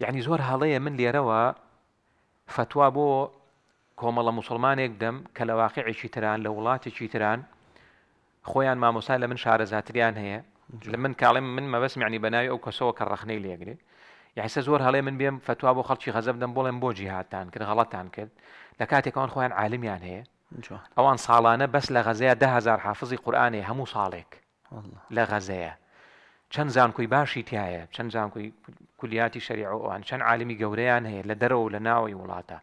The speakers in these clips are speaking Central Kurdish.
يعني زور هەڵەیە من لێرەوە فتووا بۆ کۆمەڵە مسلمانێک دەم کە لە واقعێکی شيتران لە وڵاتێکی تران خۆیان مامۆسا من شعر زاتريان هي من کاڵێ من مەبەست يعني بناي او كسو کە لي يعني يعني سزور هەڵێ من بێم فتووا بۆ خەڵکی غەزب تان بڵێم بۆ جیهاتان کرد لكاتي كون خويان کاتێکەوەن يعني عالمیان هەیە ئەوان ساڵانە بەس لە غەزەیە دههزار حافظي قراني همو صالك لە غەزەیە چەند زانكو باشی تایە چەند زانکوی کولیاتی شریع و ئەوان چەند عالمی گەورەیان هەیە لە دەرەوە لە ناوەی وڵاتە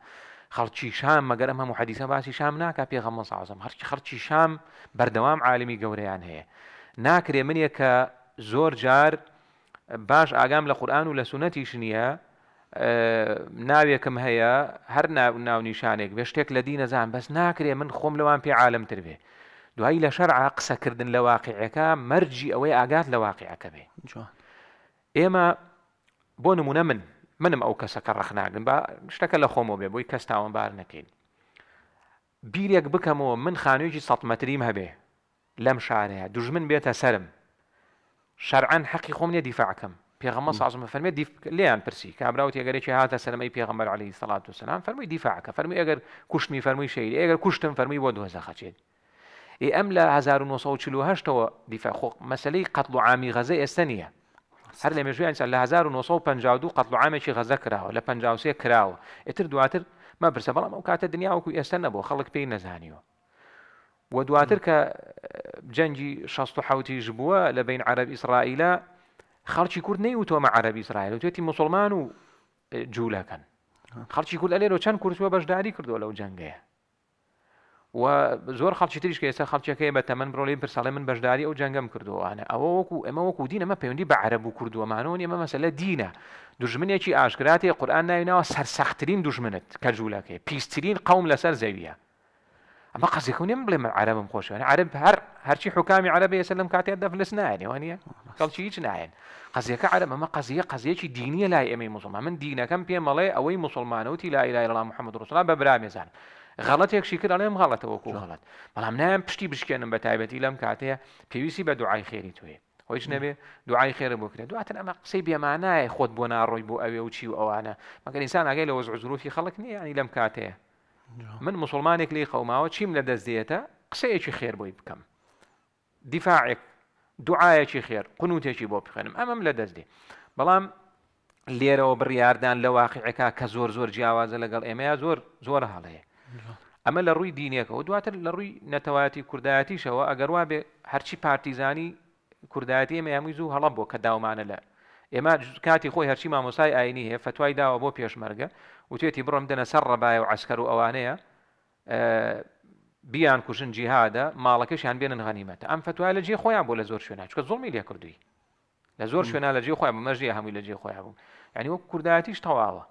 خەڵکی شام مەگەر ئەم هەموو حەدیسە باسی شام ناکە پێغەمە سازم هەرچی خەرچی شام بەردەوام عالمی گەورەیان هەیە ناکرێ منیە کە زۆر جار باش ئاگام لە قورآن و لە سونەتیش نییە ناوێکم هەیە هەر ناونیشانێک بێ شتێک لە دی نەزان بەس ناکرێ من خۆم لەوان پێ عالم تر بێ دوایی لە شەرع قسەکردن لە واقعەکە مەرجی ئەوەی ئاگات لە واقعەکە بێ ئێمە بۆ نمونە من منم ئەو کەسەکە ڕخناگن بە شتەکە لە خۆمەوە بێ بۆی کەس تاوانبار نەکەین بیرێک بکەمەوە من خانوویکی سەمەتریم هەبێ لەم شارەیە دوژمن بێتە سرم شەرعەن حەقی خۆم نیە دیفاعکەم پێغمە سازمە دیف لیان پرسی کابراوت ێگەرێکی هاتە سەرمەی پێغمبەر علی الصلاه و سلام فەرمی دیفاعکە فەرمی ئەگەر کوشتمی فەرمی شیر ئەگەر کوشتم فەرمی بۆ دوهزە خەچێت ئێ ئەم لە 1940 دیفاخۆ مەسلەی قەتڵ و عامی غەزە ئێستا نیە هەر لە مێژویان لە 1952 قەتڵ عامێکی غەزە کراوە لە 53 کراوە ئتر دواتر ما برسە بەڵام ئەو کاتە دنیاوەکو ئێستا نەبوو خەڵک پێی نەزانیوە وە دواتر کە اه، جەنجی 16ش بووە لە بین عرب ئیسرائیلا خەڵکی کورد نەی وتۆمە عرب ئیسرائیل و توێتی مسلمان و اه، جوولەکەن خەڵکی کورد لێرەوە چەند کورتوە بەشداری کردو لەو جەنگەیە و زۆر خەڵکی تریش کە ئێستا خەڵکیەکەی بە تەمەەن بڕۆلین پرساڵی من بەشداری ئەو جەنگەم کردووانە ئەوە وەکو ما وەکو بعرب وكردو بە عرب و کوردووەمانەوە ئمە مەسەلە دینە دژمنێکی ئاشکراتی قورآان ناوینەوە سەرسەختترین دشمنت كجولة كي بيسترين قوم لەسەر زەویە ئەمە قەزیکون نیم بلي من مخوش يعني عرب هەر هەرچی حکامی عرب ێسە يعني کاتێ دەفلس شيء إيش ناين قصدي كعرب أما قصدي قصدي قزیەکی دينية لا ئەمەی مسلم من دینەکەم پێمەڵێ ئەوەی مسلمانەوتی لا ئیلای ڕڵام محەممەد ڕسلان بە برامێزان غەڵەت یەکشی کرد ئەڵێم غەڵەتەوەکو غەڵەت بەڵام نام پشتی بشکێنم بە تایبەتی لەم کاتەیە پێویستی بە دوعای خێری توێ هۆیش نەبێ دوعای خێرە بۆ کرێت دواتن ئەمە قسەی بێمانایە خۆت بۆ ناڕۆی بۆ ئەوێ و چی و ئەوانە مەگەر ئینسان ئەگەی لە وەزعزروفی خەڵک نییە ینی لەم کاتەیە من مسلمانێک لی خەوماوە چیم لە دەست دێتە قسەیەکی خێر بۆی بکەم دیفاعێک دوعاەکی خێر قنوتێکی بۆ بخێنم ئەمەم لە دەست دێ بەڵام لێرەوە بڕاردان لە واقعەکە کە زۆر زۆر جیاوازە لەگەڵ ئێمەیە زۆر زۆر هەڵەیە ئەمە لە ڕووی دینیەکەەوە دواتر لە ڕووی نەتەواتی کوردایەتیشەوە ئەگەر وا بێ هەرچی پارتیزانی کوردایەتی ئێمە هەمووی زوو هەڵم بۆ کە داومانە لە ئێمە کاتی خۆی هەرچی مامۆسای ئاینی هەیە فتوای داوە بۆ پێشمەرگە وتێتی بڕم دەنە سەر ڕەبایە و عسکەر و ئەوانەیە بیان کوژن جیهادە ماڵەکەشیان بێنن غەنیمەتە ئەم فتوای لە جێ خۆیان بۆ لە زۆر شوێنە چکە زۆڵمی لێ کردووی لە زۆر شوێنە لە جێ خۆیان بمەژێ هەمووی لە جێ خۆیان بوو یعنی وەک کوردایەتیش تەواوە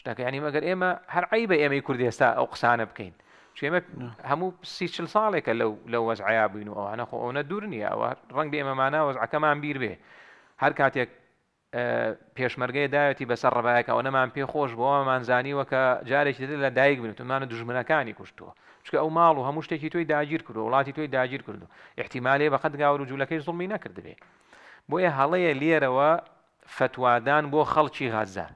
شتەکە ینی مەگەر ئێمە هەر عی بە ئێمەی کوردێستا ئەو قسانە بکەین چێمە هەموو سیچل ساڵێکە لەو لەو وەزعیا بووین و ئەوانە خۆ ئەوە دوور نییە ئەوە ڕەنگە ئێمەمانە وەزعەکەمان بیر بێ هەر کاتێک پێشمەرگەی داوەتی بەسەر ڕبایەکە ئەو نەمان پێ خۆش بۆمان زانیوە کە جارێکی لە دایک بن تومانە دژمنەکانی کوشتووە چکە ئەو ماڵ و هەموو شتێکی تۆی داگیر کردو وڵاتی تۆی داگیر کردو احتیمالێ بەخەت گاور و جوولەکەی زڵمی نەکردبێ بۆیە هەڵەیە لێرەوە فتوادان بۆ خەڵکی غازار